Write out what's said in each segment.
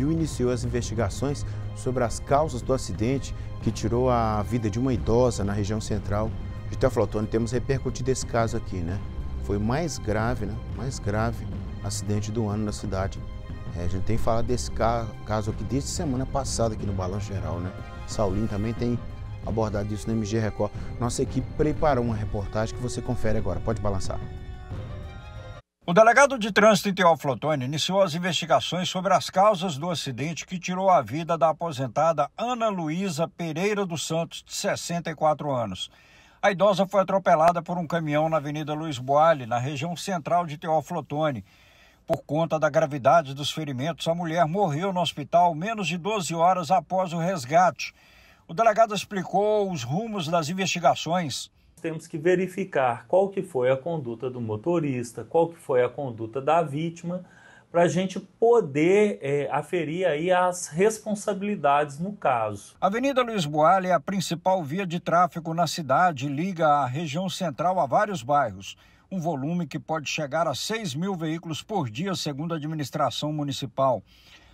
Civil iniciou as investigações sobre as causas do acidente que tirou a vida de uma idosa na região central de Teoflotone. Temos repercutido esse caso aqui, né? Foi o mais grave, né? Mais grave acidente do ano na cidade. É, a gente tem falado desse caso aqui desde semana passada aqui no Balanço Geral, né? Saulinho também tem abordado isso no MG Record. Nossa equipe preparou uma reportagem que você confere agora. Pode balançar. O delegado de trânsito em Teoflotone iniciou as investigações sobre as causas do acidente que tirou a vida da aposentada Ana Luísa Pereira dos Santos, de 64 anos. A idosa foi atropelada por um caminhão na Avenida Luiz Boale, na região central de Teoflotone. Por conta da gravidade dos ferimentos, a mulher morreu no hospital menos de 12 horas após o resgate. O delegado explicou os rumos das investigações temos que verificar qual que foi a conduta do motorista, qual que foi a conduta da vítima, para a gente poder é, aferir aí as responsabilidades no caso. A Avenida Luiz Boal é a principal via de tráfego na cidade, liga a região central a vários bairros. Um volume que pode chegar a 6 mil veículos por dia, segundo a administração municipal.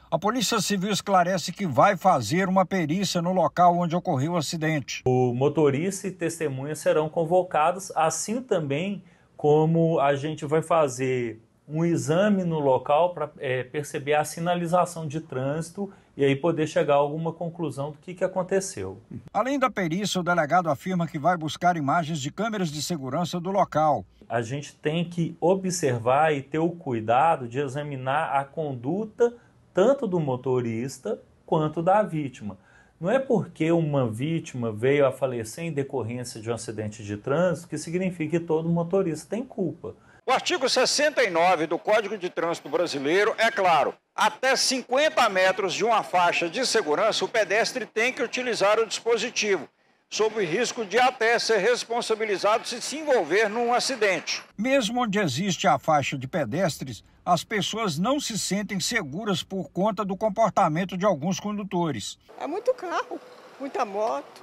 A Polícia Civil esclarece que vai fazer uma perícia no local onde ocorreu o acidente. O motorista e testemunha serão convocados, assim também como a gente vai fazer um exame no local para é, perceber a sinalização de trânsito e aí poder chegar a alguma conclusão do que, que aconteceu. Além da perícia, o delegado afirma que vai buscar imagens de câmeras de segurança do local. A gente tem que observar e ter o cuidado de examinar a conduta tanto do motorista quanto da vítima. Não é porque uma vítima veio a falecer em decorrência de um acidente de trânsito que significa que todo motorista tem culpa. O artigo 69 do Código de Trânsito Brasileiro é claro: até 50 metros de uma faixa de segurança, o pedestre tem que utilizar o dispositivo sob risco de até ser responsabilizado se se envolver num acidente. Mesmo onde existe a faixa de pedestres, as pessoas não se sentem seguras por conta do comportamento de alguns condutores. É muito carro, muita moto.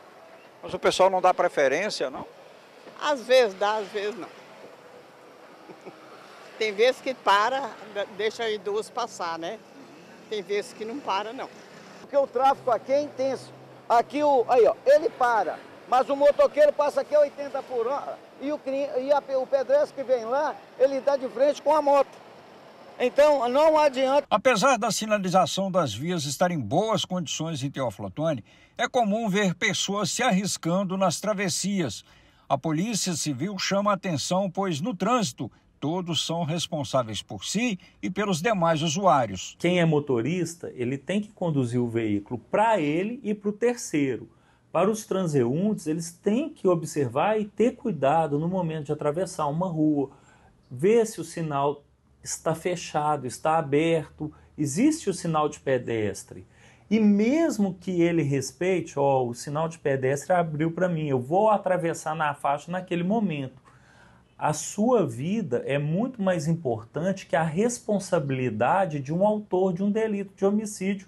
Mas o pessoal não dá preferência, não? Às vezes dá, às vezes não. Tem vezes que para, deixa aí duas passar, né? Tem vezes que não para, não. Porque o tráfego aqui é intenso. Aqui o. Aí, ó, ele para. Mas o motoqueiro passa aqui a 80 por hora. E o, e a, o pedestre que vem lá, ele dá de frente com a moto. Então, não adianta. Apesar da sinalização das vias estar em boas condições em Teófilo Otoni, é comum ver pessoas se arriscando nas travessias. A Polícia Civil chama a atenção, pois no trânsito todos são responsáveis por si e pelos demais usuários. Quem é motorista, ele tem que conduzir o veículo para ele e para o terceiro. Para os transeuntes, eles têm que observar e ter cuidado no momento de atravessar uma rua, ver se o sinal está fechado, está aberto, existe o sinal de pedestre. E mesmo que ele respeite, ó, oh, o sinal de pedestre abriu para mim, eu vou atravessar na faixa naquele momento a sua vida é muito mais importante que a responsabilidade de um autor de um delito de homicídio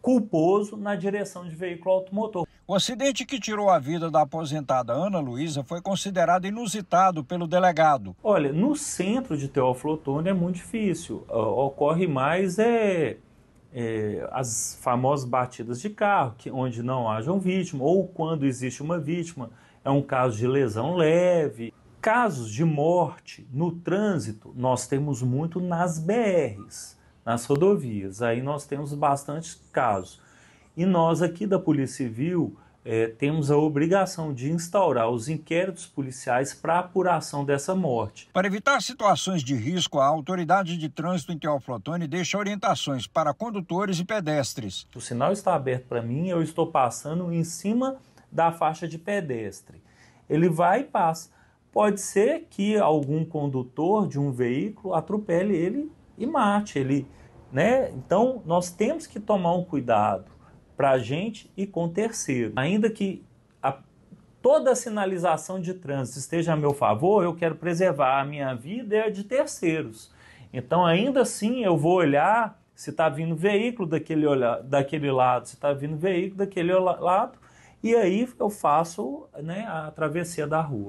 culposo na direção de veículo automotor. O acidente que tirou a vida da aposentada Ana Luísa foi considerado inusitado pelo delegado. Olha, no centro de Teófilo Otoni é muito difícil. Ocorre mais é, é, as famosas batidas de carro, que, onde não um vítima, ou quando existe uma vítima, é um caso de lesão leve. Casos de morte no trânsito, nós temos muito nas BRs, nas rodovias. Aí nós temos bastante casos. E nós aqui da Polícia Civil é, temos a obrigação de instaurar os inquéritos policiais para apuração dessa morte. Para evitar situações de risco, a autoridade de trânsito em Teoflotone deixa orientações para condutores e pedestres. O sinal está aberto para mim, eu estou passando em cima da faixa de pedestre. Ele vai e passa pode ser que algum condutor de um veículo atropele ele e mate ele, né? Então nós temos que tomar um cuidado para a gente e com terceiro. Ainda que a, toda a sinalização de trânsito esteja a meu favor, eu quero preservar a minha vida e é a de terceiros. Então ainda assim eu vou olhar se está vindo veículo daquele, olha, daquele lado, se está vindo veículo daquele lado, e aí eu faço né, a travessia da rua.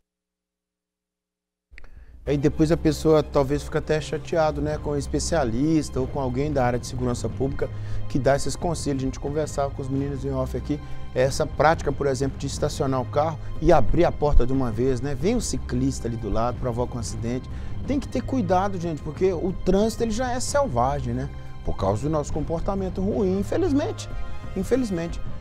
Aí depois a pessoa talvez fica até chateado, né, com um especialista ou com alguém da área de segurança pública que dá esses conselhos. A gente conversava com os meninos em off aqui, é essa prática, por exemplo, de estacionar o carro e abrir a porta de uma vez, né? Vem o um ciclista ali do lado, provoca um acidente. Tem que ter cuidado, gente, porque o trânsito ele já é selvagem, né? Por causa do nosso comportamento ruim, infelizmente. Infelizmente.